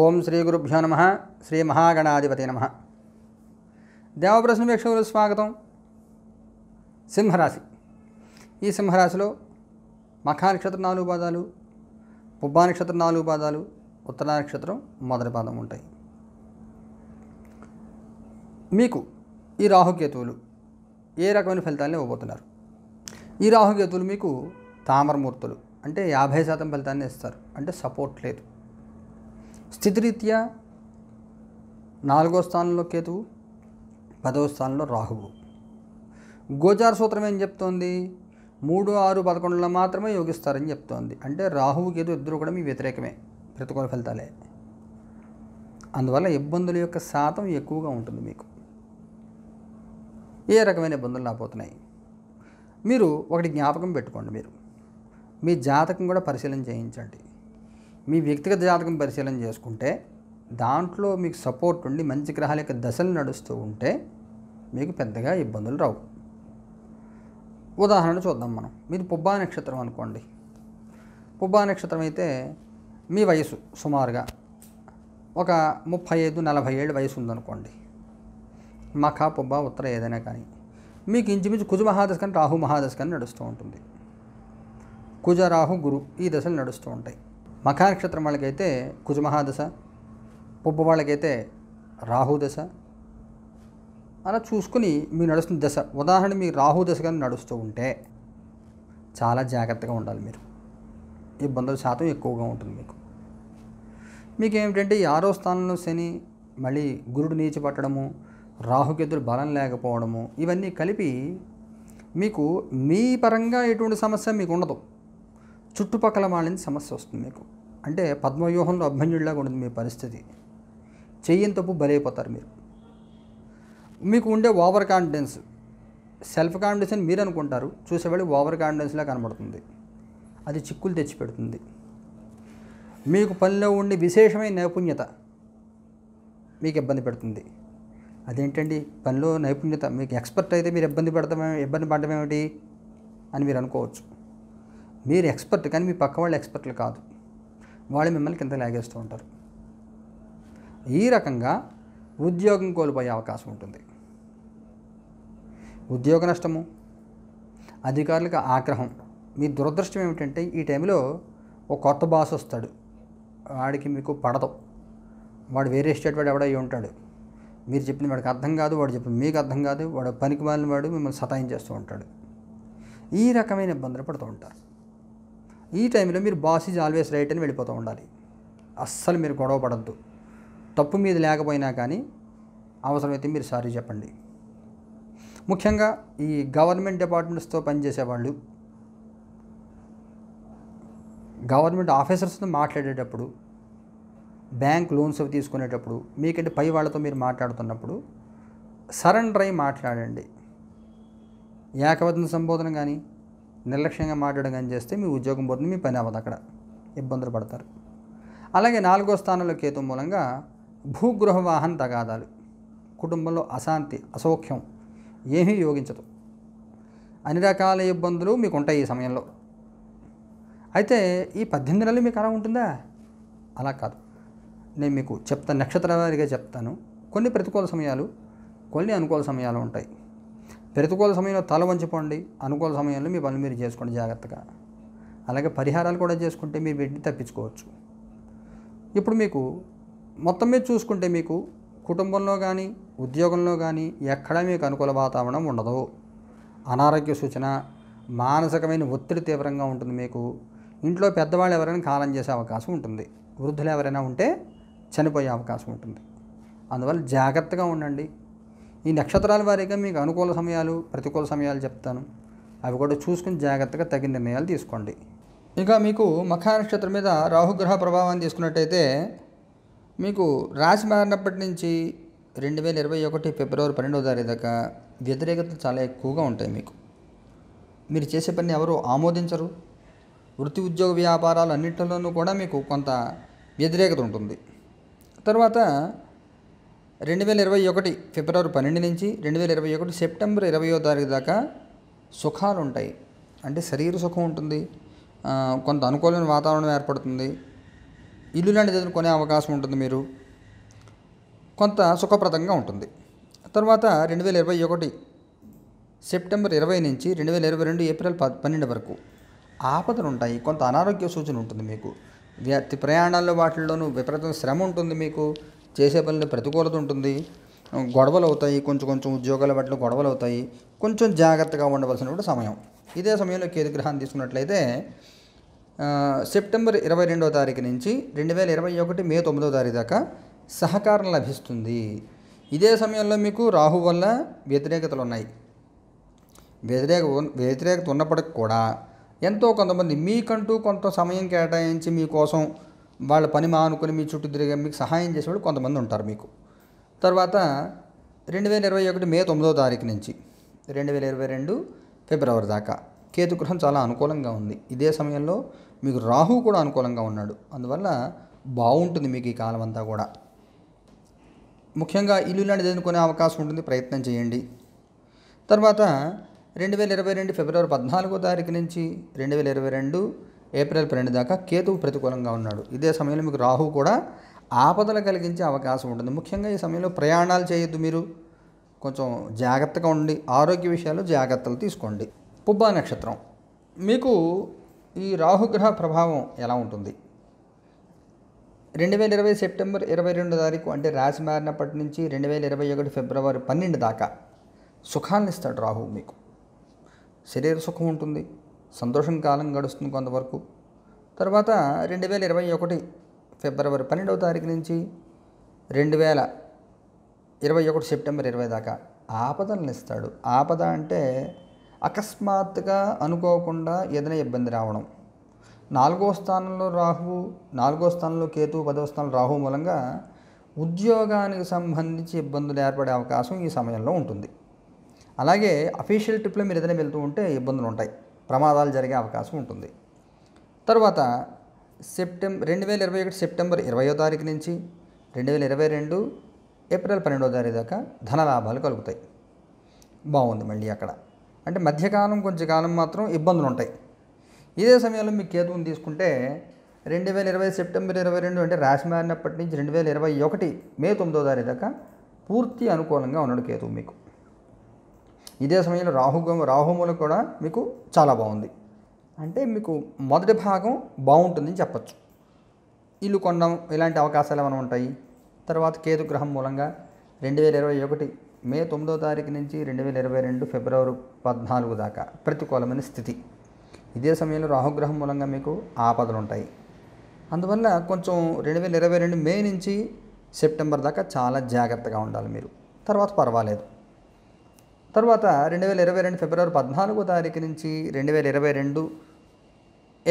ఓం శ్రీ గురుభ్యో నమ శ్రీ మహాగణాధిపతి నమ దేవప్రశ్న వీక్షకులు స్వాగతం సింహరాశి ఈ సింహరాశిలో మఖా నక్షత్రం నాలుగు పాదాలు పుబ్బా నక్షత్రం నాలుగు పాదాలు ఉత్తర నక్షత్రం మొదటి పాదం ఉంటాయి మీకు ఈ రాహుకేతువులు ఏ రకమైన ఫలితాలను ఇవ్వబోతున్నారు ఈ రాహుకేతువులు మీకు తామరమూర్తులు అంటే యాభై శాతం ఫలితాన్ని ఇస్తారు అంటే సపోర్ట్ లేదు స్థితిరీత్యా నాలుగో స్థానంలో కేతువు పదవ స్థానంలో రాహువు గోచార సూత్రం ఏం చెప్తోంది మూడు ఆరు పదకొండులో మాత్రమే యోగిస్తారని చెప్తోంది అంటే రాహువు కేతు ఇద్దరు కూడా మీ వ్యతిరేకమే ప్రతికూల ఫలితాలే అందువల్ల ఇబ్బందుల యొక్క శాతం ఎక్కువగా ఉంటుంది మీకు ఏ రకమైన ఇబ్బందులు రాబోతున్నాయి మీరు ఒకటి జ్ఞాపకం పెట్టుకోండి మీరు మీ జాతకం కూడా పరిశీలన చేయించండి మీ వ్యక్తిగత జాతకం పరిశీలన చేసుకుంటే దాంట్లో మీకు సపోర్ట్ ఉండి మంచి గ్రహాల యొక్క దశలు నడుస్తూ ఉంటే మీకు పెద్దగా ఇబ్బందులు రావు ఉదాహరణ చూద్దాం మనం మీది పుబ్బా నక్షత్రం అనుకోండి పుబ్బా నక్షత్రం అయితే మీ వయసు సుమారుగా ఒక ముప్పై ఐదు నలభై ఏళ్ళు వయసు ఉందనుకోండి మఖ పుబ్బ ఉత్తర ఏదైనా కానీ మీకు ఇంచుమించు కుజ మహాదశ కానీ రాహు మహాదశ కానీ నడుస్తూ ఉంటుంది కుజ రాహు గురు ఈ దశలు నడుస్తూ ఉంటాయి మఖా నక్షత్రం వాళ్ళకైతే కుజమహాదశ పుబ్బ వాళ్ళకైతే రాహుదశ అలా చూసుకుని మీరు నడుస్తున్న దశ ఉదాహరణ మీ రాహు కానీ నడుస్తూ ఉంటే చాలా జాగ్రత్తగా ఉండాలి మీరు ఇబ్బందుల శాతం ఎక్కువగా ఉంటుంది మీకు మీకు ఏమిటంటే ఈ ఆరో స్థానంలో శని మళ్ళీ గురుడు నీచి పట్టడము రాహుకేతులు బలం లేకపోవడము ఇవన్నీ కలిపి మీకు మీ పరంగా ఎటువంటి సమస్య మీకు ఉండదు చుట్టుపక్కల వాళ్ళ సమస్య వస్తుంది మీకు అంటే పద్మవ్యూహంలో అభిమన్యుడిలాగా ఉంటుంది మీ పరిస్థితి చెయ్యని తప్పు బలైపోతారు మీరు మీకు ఉండే ఓవర్ కాన్ఫిడెన్స్ సెల్ఫ్ కాన్ఫిడెన్స్ అని మీరు అనుకుంటారు చూసేవాళ్ళు ఓవర్ కాన్ఫిడెన్స్లా కనబడుతుంది అది చిక్కులు తెచ్చిపెడుతుంది మీకు పనిలో ఉండే విశేషమైన నైపుణ్యత మీకు ఇబ్బంది పెడుతుంది అదేంటండి పనిలో నైపుణ్యత మీకు ఎక్స్పర్ట్ అయితే మీరు ఇబ్బంది పడతామే ఇబ్బంది పడటమేమిటి అని మీరు అనుకోవచ్చు మీరు ఎక్స్పర్ట్ కానీ మీ పక్క వాళ్ళు ఎక్స్పర్ట్లు కాదు వాళ్ళు మిమ్మల్ని కింద లాగేస్తూ ఉంటారు ఈ రకంగా ఉద్యోగం కోల్పోయే అవకాశం ఉంటుంది ఉద్యోగ నష్టము అధికారులకు ఆగ్రహం మీ దురదృష్టం ఏమిటంటే ఈ టైంలో ఒక కొత్త బాస్ వస్తాడు వాడికి మీకు పడదు వాడు వేరే స్టేట్ వాడు ఎవడో ఉంటాడు మీరు చెప్పిన వాడికి అర్థం కాదు వాడు చెప్పిన మీకు అర్థం కాదు వాడు పనికి మాలిన వాడు మిమ్మల్ని సతాయించేస్తూ ఉంటాడు ఈ రకమైన ఇబ్బందులు పడుతూ ఉంటారు ఈ టైంలో మీరు బాస్ ఈజ్ ఆల్వేస్ రైట్ అని వెళ్ళిపోతూ ఉండాలి అస్సలు మీరు గొడవ పడద్దు తప్పు మీద లేకపోయినా కానీ అవసరమైతే మీరు సారీ చెప్పండి ముఖ్యంగా ఈ గవర్నమెంట్ డిపార్ట్మెంట్స్తో పనిచేసే వాళ్ళు గవర్నమెంట్ ఆఫీసర్స్తో మాట్లాడేటప్పుడు బ్యాంక్ లోన్స్ అవి తీసుకునేటప్పుడు మీకంటే పై వాళ్ళతో మీరు మాట్లాడుతున్నప్పుడు సరెండర్ అయి మాట్లాడండి ఏకవచన సంబోధన కానీ నిర్లక్ష్యంగా మాట్లాడడం కానీ చేస్తే మీ ఉద్యోగం పోతుంది మీ పని అవ్వదు అక్కడ ఇబ్బందులు పడతారు అలాగే నాలుగో స్థానంలో కేతు మూలంగా భూగృహ వాహన తగాదాలు కుటుంబంలో అశాంతి అసౌఖ్యం ఏమీ యోగించదు అన్ని రకాల ఇబ్బందులు మీకు ఉంటాయి ఈ సమయంలో అయితే ఈ పద్దెనిమిది నెలలు మీకు అలా ఉంటుందా అలా కాదు నేను మీకు చెప్తాను నక్షత్ర వారిగా చెప్తాను కొన్ని ప్రతికూల సమయాలు కొన్ని అనుకూల సమయాలు ఉంటాయి ప్రతికూల సమయంలో తల వంచిపోండి అనుకూల సమయంలో మీ పనులు మీరు చేసుకోండి జాగ్రత్తగా అలాగే పరిహారాలు కూడా చేసుకుంటే మీరు వీటిని తప్పించుకోవచ్చు ఇప్పుడు మీకు మొత్తం మీద చూసుకుంటే మీకు కుటుంబంలో కానీ ఉద్యోగంలో కానీ ఎక్కడా మీకు అనుకూల వాతావరణం ఉండదు అనారోగ్య సూచన మానసికమైన ఒత్తిడి తీవ్రంగా ఉంటుంది మీకు ఇంట్లో పెద్దవాళ్ళు ఎవరైనా కాలం చేసే అవకాశం ఉంటుంది వృద్ధులు ఎవరైనా ఉంటే చనిపోయే అవకాశం ఉంటుంది అందువల్ల జాగ్రత్తగా ఉండండి ఈ నక్షత్రాల వారీగా మీకు అనుకూల సమయాలు ప్రతికూల సమయాలు చెప్తాను అవి కూడా చూసుకుని జాగ్రత్తగా తగిన నిర్ణయాలు తీసుకోండి ఇక మీకు మఖా నక్షత్రం మీద రాహుగ్రహ ప్రభావాన్ని తీసుకున్నట్టయితే మీకు రాశి మారినప్పటి నుంచి రెండు వేల ఇరవై ఒకటి ఫిబ్రవరి పన్నెండవ తారీఖు దాకా వ్యతిరేకతలు చాలా ఎక్కువగా ఉంటాయి మీకు మీరు చేసే పని ఎవరు ఆమోదించరు వృత్తి ఉద్యోగ వ్యాపారాలు అన్నింటిలోనూ కూడా మీకు కొంత వ్యతిరేకత ఉంటుంది తర్వాత రెండు వేల ఇరవై ఒకటి ఫిబ్రవరి పన్నెండు నుంచి రెండు వేల ఇరవై ఒకటి సెప్టెంబర్ ఇరవయో తారీఖు దాకా సుఖాలు ఉంటాయి అంటే శరీర సుఖం ఉంటుంది కొంత అనుకూలమైన వాతావరణం ఏర్పడుతుంది ఇల్లు లాంటిది ఏదైనా కొనే అవకాశం ఉంటుంది మీరు కొంత సుఖప్రదంగా ఉంటుంది తర్వాత రెండు వేల ఇరవై ఒకటి సెప్టెంబర్ ఇరవై నుంచి రెండు వేల ఇరవై రెండు ఏప్రిల్ పన్నెండు వరకు ఆపదలు ఉంటాయి కొంత అనారోగ్య సూచన ఉంటుంది మీకు ప్రయాణాల్లో వాటిల్లోనూ విపరీతం శ్రమ ఉంటుంది మీకు చేసే పనులు ప్రతికూలత ఉంటుంది గొడవలు అవుతాయి కొంచెం కొంచెం ఉద్యోగాల పట్ల గొడవలు అవుతాయి కొంచెం జాగ్రత్తగా ఉండవలసిన సమయం ఇదే సమయంలో కేతు గ్రహాన్ని తీసుకున్నట్లయితే సెప్టెంబర్ ఇరవై రెండవ తారీఖు నుంచి రెండు వేల ఇరవై ఒకటి మే తొమ్మిదవ తారీఖు దాకా సహకారం లభిస్తుంది ఇదే సమయంలో మీకు రాహు వల్ల వ్యతిరేకతలు ఉన్నాయి వ్యతిరేక వ్యతిరేకత ఉన్నప్పటికి కూడా ఎంతో కొంతమంది మీకంటూ కొంత సమయం కేటాయించి మీకోసం వాళ్ళ పని మానుకొని మీ చుట్టూ తిరిగే మీకు సహాయం చేసేవాడు కొంతమంది ఉంటారు మీకు తర్వాత రెండు వేల ఇరవై ఒకటి మే తొమ్మిదో తారీఖు నుంచి రెండు వేల ఇరవై రెండు ఫిబ్రవరి దాకా కేతుగ్రహం చాలా అనుకూలంగా ఉంది ఇదే సమయంలో మీకు రాహు కూడా అనుకూలంగా ఉన్నాడు అందువల్ల బాగుంటుంది మీకు ఈ కాలం అంతా కూడా ముఖ్యంగా ఇల్లు లాంటిది ఎదుర్కొనే అవకాశం ఉంటుంది ప్రయత్నం చేయండి తర్వాత రెండు వేల ఇరవై రెండు ఫిబ్రవరి పద్నాలుగో తారీఖు నుంచి రెండు వేల ఇరవై రెండు ఏప్రిల్ పన్నెండు దాకా కేతువు ప్రతికూలంగా ఉన్నాడు ఇదే సమయంలో మీకు రాహు కూడా ఆపదలు కలిగించే అవకాశం ఉంటుంది ముఖ్యంగా ఈ సమయంలో ప్రయాణాలు చేయొద్దు మీరు కొంచెం జాగ్రత్తగా ఉండి ఆరోగ్య విషయాలు జాగ్రత్తలు తీసుకోండి పుబ్బా నక్షత్రం మీకు ఈ రాహుగ్రహ ప్రభావం ఎలా ఉంటుంది రెండు వేల ఇరవై సెప్టెంబర్ ఇరవై రెండు తారీఖు అంటే రాశి మారినప్పటి నుంచి రెండు వేల ఇరవై ఒకటి ఫిబ్రవరి పన్నెండు దాకా సుఖాన్ని ఇస్తాడు రాహు మీకు శరీర సుఖం ఉంటుంది సంతోషం కాలం గడుస్తుంది కొంతవరకు తర్వాత రెండు వేల ఇరవై ఒకటి ఫిబ్రవరి పన్నెండవ తారీఖు నుంచి రెండు వేల ఇరవై ఒకటి సెప్టెంబర్ ఇరవై దాకా ఆపదలను ఇస్తాడు ఆపద అంటే అకస్మాత్తుగా అనుకోకుండా ఏదైనా ఇబ్బంది రావడం నాలుగో స్థానంలో రాహువు నాలుగో స్థానంలో కేతు పదవ స్థానంలో రాహు మూలంగా ఉద్యోగానికి సంబంధించి ఇబ్బందులు ఏర్పడే అవకాశం ఈ సమయంలో ఉంటుంది అలాగే అఫీషియల్ ట్రిప్లో మీరు ఏదైనా వెళ్తూ ఉంటే ఇబ్బందులు ఉంటాయి ప్రమాదాలు జరిగే అవకాశం ఉంటుంది తర్వాత సెప్టెంబర్ రెండు వేల ఇరవై ఒకటి సెప్టెంబర్ ఇరవయో తారీఖు నుంచి రెండు వేల ఇరవై రెండు ఏప్రిల్ పన్నెండో తారీఖు దాకా ధన లాభాలు కలుగుతాయి బాగుంది మళ్ళీ అక్కడ అంటే మధ్యకాలం కొంచెం కాలం మాత్రం ఇబ్బందులు ఉంటాయి ఇదే సమయంలో మీ కేతువుని తీసుకుంటే రెండు వేల ఇరవై సెప్టెంబర్ ఇరవై రెండు అంటే రాశి మారినప్పటి నుంచి రెండు వేల ఇరవై ఒకటి మే తొమ్మిదో తారీఖు దాకా పూర్తి అనుకూలంగా ఉన్నాడు కేతువు మీకు ఇదే సమయంలో రాహు రాహుమూలం కూడా మీకు చాలా బాగుంది అంటే మీకు మొదటి భాగం బాగుంటుందని చెప్పచ్చు ఇల్లు కొనడం ఇలాంటి అవకాశాలు ఏమైనా ఉంటాయి తర్వాత కేతు గ్రహం మూలంగా రెండు వేల ఇరవై ఒకటి మే తొమ్మిదో తారీఖు నుంచి రెండు వేల ఇరవై రెండు ఫిబ్రవరి పద్నాలుగు దాకా ప్రతికూలమైన స్థితి ఇదే సమయంలో రాహుగ్రహం మూలంగా మీకు ఆపదలు ఉంటాయి అందువల్ల కొంచెం రెండు వేల ఇరవై రెండు మే నుంచి సెప్టెంబర్ దాకా చాలా జాగ్రత్తగా ఉండాలి మీరు తర్వాత పర్వాలేదు తర్వాత రెండు వేల ఇరవై రెండు ఫిబ్రవరి పద్నాలుగో తారీఖు నుంచి రెండు వేల ఇరవై రెండు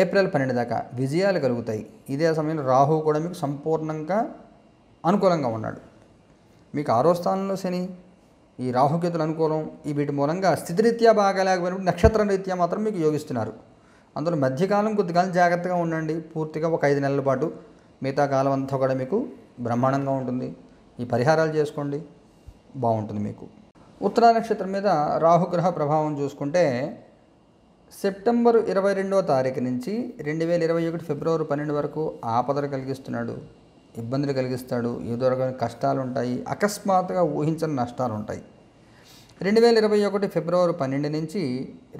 ఏప్రిల్ పన్నెండు దాకా విజయాలు కలుగుతాయి ఇదే సమయంలో రాహు కూడా మీకు సంపూర్ణంగా అనుకూలంగా ఉన్నాడు మీకు ఆరో స్థానంలో శని ఈ రాహుకేతులు అనుకూలం ఈ వీటి మూలంగా స్థితిరీత్యా బాగా లేకపోయినప్పుడు నక్షత్ర రీత్యా మాత్రం మీకు యోగిస్తున్నారు అందులో మధ్యకాలం కొద్దికాలం జాగ్రత్తగా ఉండండి పూర్తిగా ఒక ఐదు నెలల పాటు మిగతా కాలం అంతా కూడా మీకు బ్రహ్మాండంగా ఉంటుంది ఈ పరిహారాలు చేసుకోండి బాగుంటుంది మీకు ఉత్తరా నక్షత్రం మీద రాహుగ్రహ ప్రభావం చూసుకుంటే సెప్టెంబర్ ఇరవై రెండవ తారీఖు నుంచి రెండు వేల ఇరవై ఒకటి ఫిబ్రవరి పన్నెండు వరకు ఆపదలు కలిగిస్తున్నాడు ఇబ్బందులు కలిగిస్తాడు ఏదో రకమైన కష్టాలు ఉంటాయి అకస్మాత్తుగా ఊహించని నష్టాలు ఉంటాయి రెండు వేల ఇరవై ఒకటి ఫిబ్రవరి పన్నెండు నుంచి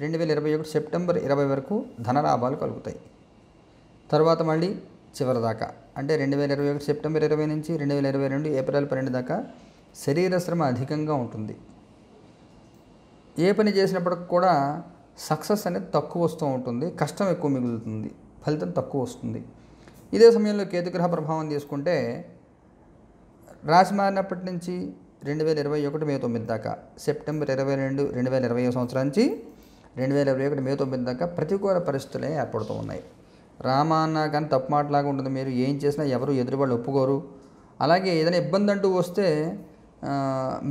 రెండు వేల ఇరవై ఒకటి సెప్టెంబర్ ఇరవై వరకు ధనలాభాలు కలుగుతాయి తర్వాత మళ్ళీ చివరి దాకా అంటే రెండు వేల ఇరవై ఒకటి సెప్టెంబర్ ఇరవై నుంచి రెండు వేల ఇరవై రెండు ఏప్రిల్ పన్నెండు దాకా శరీర శ్రమ అధికంగా ఉంటుంది ఏ పని చేసినప్పటికి కూడా సక్సెస్ అనేది తక్కువ వస్తూ ఉంటుంది కష్టం ఎక్కువ మిగులుతుంది ఫలితం తక్కువ వస్తుంది ఇదే సమయంలో కేతుగ్రహ ప్రభావం తీసుకుంటే రాశి మారినప్పటి నుంచి రెండు వేల ఇరవై ఒకటి మే తొమ్మిది దాకా సెప్టెంబర్ ఇరవై రెండు రెండు వేల ఇరవై సంవత్సరం నుంచి రెండు వేల ఇరవై ఒకటి మే తొమ్మిది దాకా ప్రతికూల పరిస్థితులే ఏర్పడుతూ ఉన్నాయి రామ అన్నా కానీ తప్పు మాటలాగా ఉంటుంది మీరు ఏం చేసినా ఎవరు ఎదురువాళ్ళు ఒప్పుకోరు అలాగే ఏదైనా ఇబ్బంది అంటూ వస్తే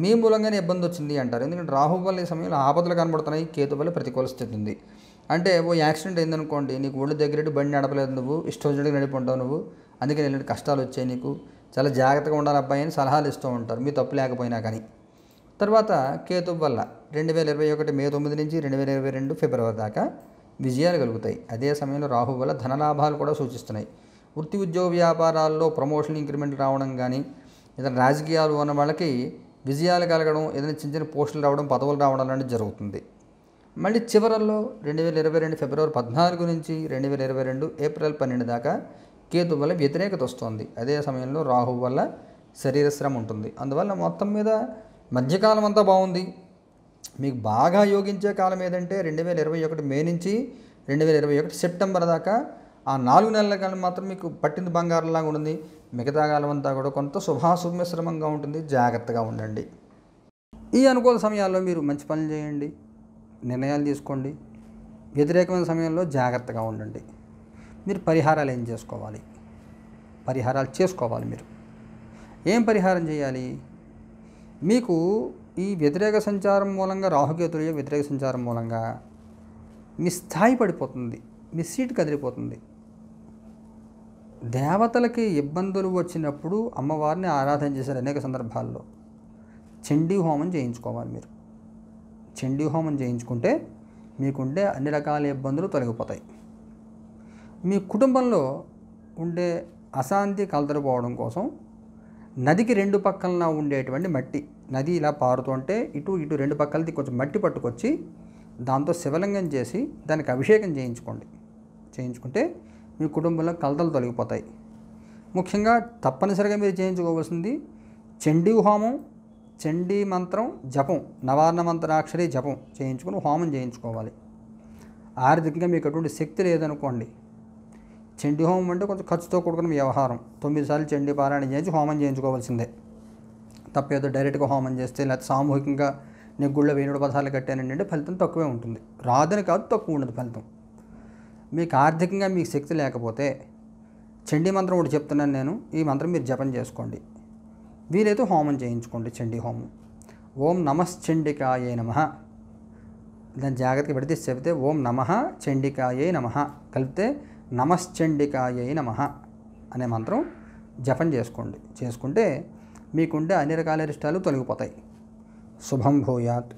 మీ మూలంగానే ఇబ్బంది వచ్చింది అంటారు ఎందుకంటే రాహు వల్ల ఈ సమయంలో ఆపదలు కనబడుతున్నాయి కేతు వల్ల ప్రతికూల స్థితి ఉంది అంటే ఓ యాక్సిడెంట్ అయిందనుకోండి నీకు ఒళ్ళు దగ్గరటి బండి నడపలేదు నువ్వు ఇష్టం నడిపి నడిపి నువ్వు అందుకని ఇలాంటి కష్టాలు వచ్చాయి నీకు చాలా జాగ్రత్తగా ఉండాలి అబ్బాయి అని సలహాలు ఇస్తూ ఉంటారు మీ తప్పు లేకపోయినా కానీ తర్వాత కేతు వల్ల రెండు వేల ఇరవై ఒకటి మే తొమ్మిది నుంచి రెండు వేల ఇరవై రెండు ఫిబ్రవరి దాకా విజయాలు కలుగుతాయి అదే సమయంలో రాహు వల్ల ధనలాభాలు కూడా సూచిస్తున్నాయి వృత్తి ఉద్యోగ వ్యాపారాల్లో ప్రమోషన్ ఇంక్రిమెంట్ రావడం కానీ ఏదైనా రాజకీయాలు ఉన్న వాళ్ళకి విజయాలు కలగడం ఏదైనా చిన్న చిన్న పోస్టులు రావడం పదవులు రావడం అనేది జరుగుతుంది మళ్ళీ చివరల్లో రెండు వేల ఇరవై రెండు ఫిబ్రవరి పద్నాలుగు నుంచి రెండు వేల ఇరవై రెండు ఏప్రిల్ పన్నెండు దాకా కేతు వల్ల వ్యతిరేకత వస్తుంది అదే సమయంలో రాహు వల్ల శరీర శ్రమ ఉంటుంది అందువల్ల మొత్తం మీద మధ్యకాలం అంతా బాగుంది మీకు బాగా యోగించే కాలం ఏదంటే రెండు వేల ఇరవై ఒకటి మే నుంచి రెండు వేల ఇరవై ఒకటి సెప్టెంబర్ దాకా ఆ నాలుగు నెలల కాలం మాత్రం మీకు పట్టింది బంగారంలాగా ఉంటుంది మిగతా కాలం అంతా కూడా కొంత శుభాశుభమిశ్రమంగా ఉంటుంది జాగ్రత్తగా ఉండండి ఈ అనుకూల సమయాల్లో మీరు మంచి పనులు చేయండి నిర్ణయాలు తీసుకోండి వ్యతిరేకమైన సమయంలో జాగ్రత్తగా ఉండండి మీరు పరిహారాలు ఏం చేసుకోవాలి పరిహారాలు చేసుకోవాలి మీరు ఏం పరిహారం చేయాలి మీకు ఈ వ్యతిరేక సంచారం మూలంగా రాహుకేతులు వ్యతిరేక సంచారం మూలంగా మీ స్థాయి పడిపోతుంది మీ సీట్ కదిలిపోతుంది దేవతలకి ఇబ్బందులు వచ్చినప్పుడు అమ్మవారిని ఆరాధన చేశారు అనేక సందర్భాల్లో చండీ హోమం చేయించుకోవాలి మీరు చండీ హోమం చేయించుకుంటే మీకుండే అన్ని రకాల ఇబ్బందులు తొలగిపోతాయి మీ కుటుంబంలో ఉండే అశాంతి కలదరిపోవడం కోసం నదికి రెండు పక్కలన ఉండేటువంటి మట్టి నది ఇలా పారుతుంటే ఇటు ఇటు రెండు పక్కలది కొంచెం మట్టి పట్టుకొచ్చి దాంతో శివలింగం చేసి దానికి అభిషేకం చేయించుకోండి చేయించుకుంటే మీ కుటుంబంలో కలతలు తొలగిపోతాయి ముఖ్యంగా తప్పనిసరిగా మీరు చేయించుకోవాల్సింది చండీ హోమం చండీ మంత్రం జపం నవార్ణ మంత్రాక్షరి జపం చేయించుకుని హోమం చేయించుకోవాలి ఆర్థికంగా మీకు అటువంటి శక్తి లేదనుకోండి చండీ హోమం అంటే కొంచెం ఖర్చుతో కూడుకున్న వ్యవహారం తొమ్మిది సార్లు చండీ పారాయణ చేయించి హోమం చేయించుకోవాల్సిందే తప్పేదో డైరెక్ట్గా హోమం చేస్తే లేకపోతే సామూహికంగా నేను వేణుడు పదాలు కట్టానంటే ఫలితం తక్కువే ఉంటుంది రాదని కాదు తక్కువ ఉండదు ఫలితం మీకు ఆర్థికంగా మీకు శక్తి లేకపోతే చండీ మంత్రం ఒకటి చెప్తున్నాను నేను ఈ మంత్రం మీరు జపం చేసుకోండి వీలైతే హోమం చేయించుకోండి చండీ హోమం ఓం నమశ్చండికాయే నమ దాన్ని జాగ్రత్తగా పెడితే చెబితే ఓం నమ చండికాయే నమ కలిపితే నమశ్చండికాయే నమ అనే మంత్రం జపం చేసుకోండి చేసుకుంటే మీకుండే అన్ని రకాల ఇష్టాలు తొలగిపోతాయి శుభం భూయాత్